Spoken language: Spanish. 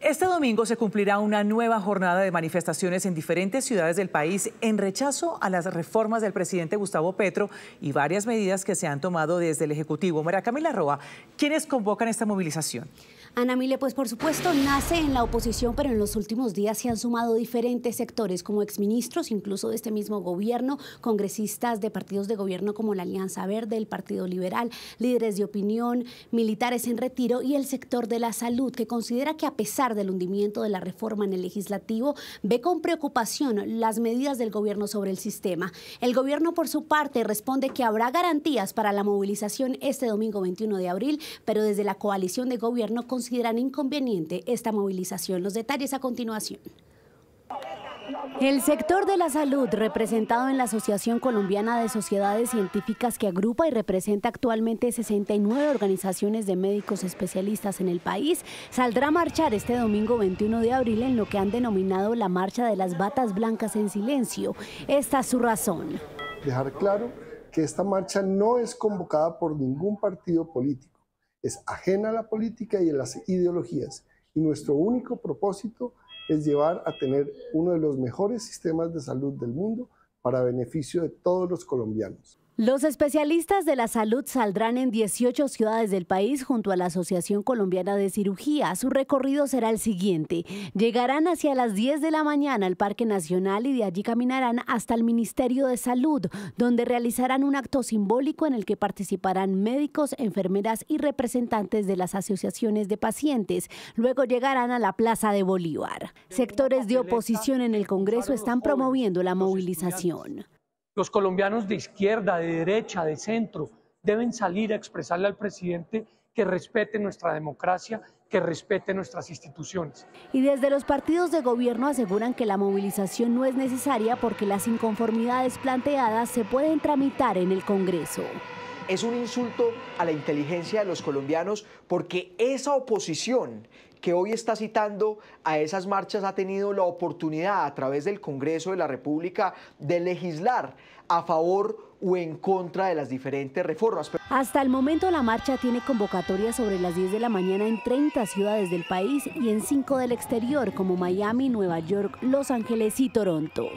Este domingo se cumplirá una nueva jornada de manifestaciones en diferentes ciudades del país en rechazo a las reformas del presidente Gustavo Petro y varias medidas que se han tomado desde el Ejecutivo. María Camila Roa, ¿quiénes convocan esta movilización? Ana Mile, pues por supuesto nace en la oposición, pero en los últimos días se han sumado diferentes sectores, como exministros, incluso de este mismo gobierno, congresistas de partidos de gobierno como la Alianza Verde, el Partido Liberal, líderes de opinión, militares en retiro y el sector de la salud, que considera que a pesar del hundimiento de la reforma en el legislativo, ve con preocupación las medidas del gobierno sobre el sistema. El gobierno, por su parte, responde que habrá garantías para la movilización este domingo 21 de abril, pero desde la coalición de gobierno consideran inconveniente esta movilización. Los detalles a continuación. El sector de la salud, representado en la Asociación Colombiana de Sociedades Científicas que agrupa y representa actualmente 69 organizaciones de médicos especialistas en el país, saldrá a marchar este domingo 21 de abril en lo que han denominado la Marcha de las Batas Blancas en Silencio. Esta es su razón. Dejar claro que esta marcha no es convocada por ningún partido político, es ajena a la política y a las ideologías. Y nuestro único propósito es es llevar a tener uno de los mejores sistemas de salud del mundo para beneficio de todos los colombianos. Los especialistas de la salud saldrán en 18 ciudades del país junto a la Asociación Colombiana de Cirugía. Su recorrido será el siguiente. Llegarán hacia las 10 de la mañana al Parque Nacional y de allí caminarán hasta el Ministerio de Salud, donde realizarán un acto simbólico en el que participarán médicos, enfermeras y representantes de las asociaciones de pacientes. Luego llegarán a la Plaza de Bolívar. Sectores de oposición en el Congreso están promoviendo la movilización. Los colombianos de izquierda, de derecha, de centro, deben salir a expresarle al presidente que respete nuestra democracia, que respete nuestras instituciones. Y desde los partidos de gobierno aseguran que la movilización no es necesaria porque las inconformidades planteadas se pueden tramitar en el Congreso. Es un insulto a la inteligencia de los colombianos porque esa oposición que hoy está citando a esas marchas ha tenido la oportunidad a través del Congreso de la República de legislar a favor o en contra de las diferentes reformas. Hasta el momento la marcha tiene convocatoria sobre las 10 de la mañana en 30 ciudades del país y en 5 del exterior como Miami, Nueva York, Los Ángeles y Toronto.